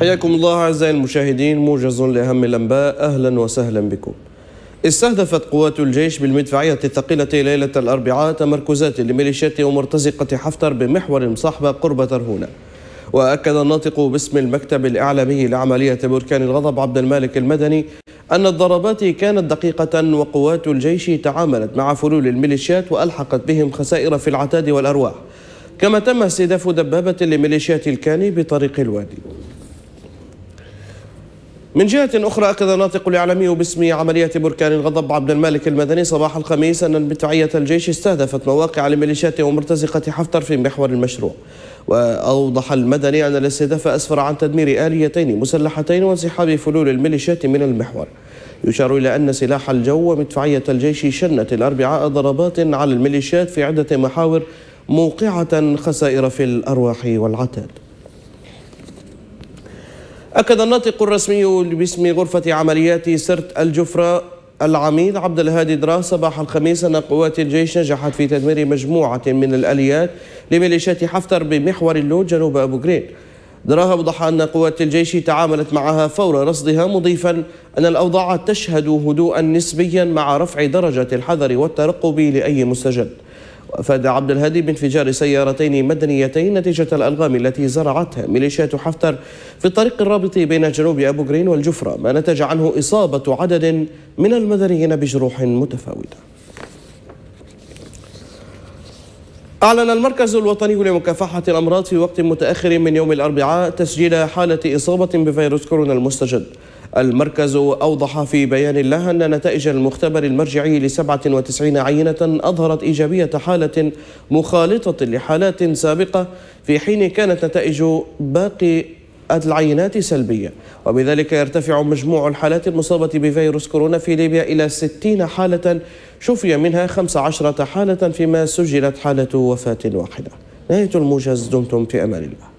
حياكم الله أعزائي المشاهدين موجز لأهم الأنباء أهلا وسهلا بكم استهدفت قوات الجيش بالمدفعية الثقيلة ليلة الأربعاء تمركزات لميليشيات ومرتزقة حفتر بمحور مصاحبة قرب ترهونة وأكد الناطق باسم المكتب الإعلامي لعملية بركان الغضب عبد المالك المدني أن الضربات كانت دقيقة وقوات الجيش تعاملت مع فلول الميليشيات وألحقت بهم خسائر في العتاد والأرواح كما تم استهداف دبابة لميليشيات الكاني بطريق الوادي من جهة أخرى أكد الناطق الإعلامي باسم عملية بركان الغضب عبد المالك المدني صباح الخميس أن المدفعية الجيش استهدفت مواقع لميليشيات ومرتزقة حفتر في محور المشروع وأوضح المدني أن الاستهداف أسفر عن تدمير آليتين مسلحتين وانسحاب فلول الميليشيات من المحور يشار إلى أن سلاح الجو ومدفعية الجيش شنت الأربعاء ضربات على الميليشيات في عدة محاور موقعة خسائر في الأرواح والعتاد أكد الناطق الرسمي باسم غرفة عمليات سرت الجفرة العميد عبد الهادي دراه صباح الخميس أن قوات الجيش نجحت في تدمير مجموعة من الأليات لميليشيات حفتر بمحور اللود جنوب أبو جرين دراه أوضح أن قوات الجيش تعاملت معها فور رصدها مضيفا أن الأوضاع تشهد هدوءا نسبيا مع رفع درجة الحذر والترقب لأي مستجد وأفاد عبد الهادي بانفجار سيارتين مدنيتين نتيجة الألغام التي زرعتها ميليشيات حفتر في الطريق الرابط بين جنوب أبو غرين والجفرة ما نتج عنه إصابة عدد من المدنيين بجروح متفاوتة أعلن المركز الوطني لمكافحة الأمراض في وقت متأخر من يوم الأربعاء تسجيل حالة إصابة بفيروس كورونا المستجد المركز أوضح في بيان له أن نتائج المختبر المرجعي ل 97 عينة أظهرت إيجابية حالة مخالطة لحالات سابقة في حين كانت نتائج باقي العينات سلبية وبذلك يرتفع مجموع الحالات المصابة بفيروس كورونا في ليبيا إلى 60 حالة شفي منها 15 حالة فيما سجلت حالة وفاة واحدة نهاية الموجز دمتم في أمان الله